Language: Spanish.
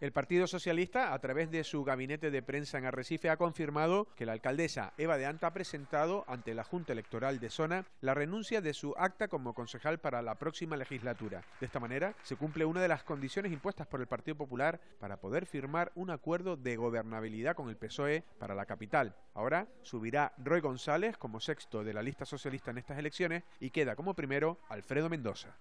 El Partido Socialista, a través de su gabinete de prensa en Arrecife, ha confirmado que la alcaldesa Eva de Anta ha presentado ante la Junta Electoral de Zona la renuncia de su acta como concejal para la próxima legislatura. De esta manera, se cumple una de las condiciones impuestas por el Partido Popular para poder firmar un acuerdo de gobernabilidad con el PSOE para la capital. Ahora subirá Roy González como sexto de la lista socialista en estas elecciones y queda como primero Alfredo Mendoza.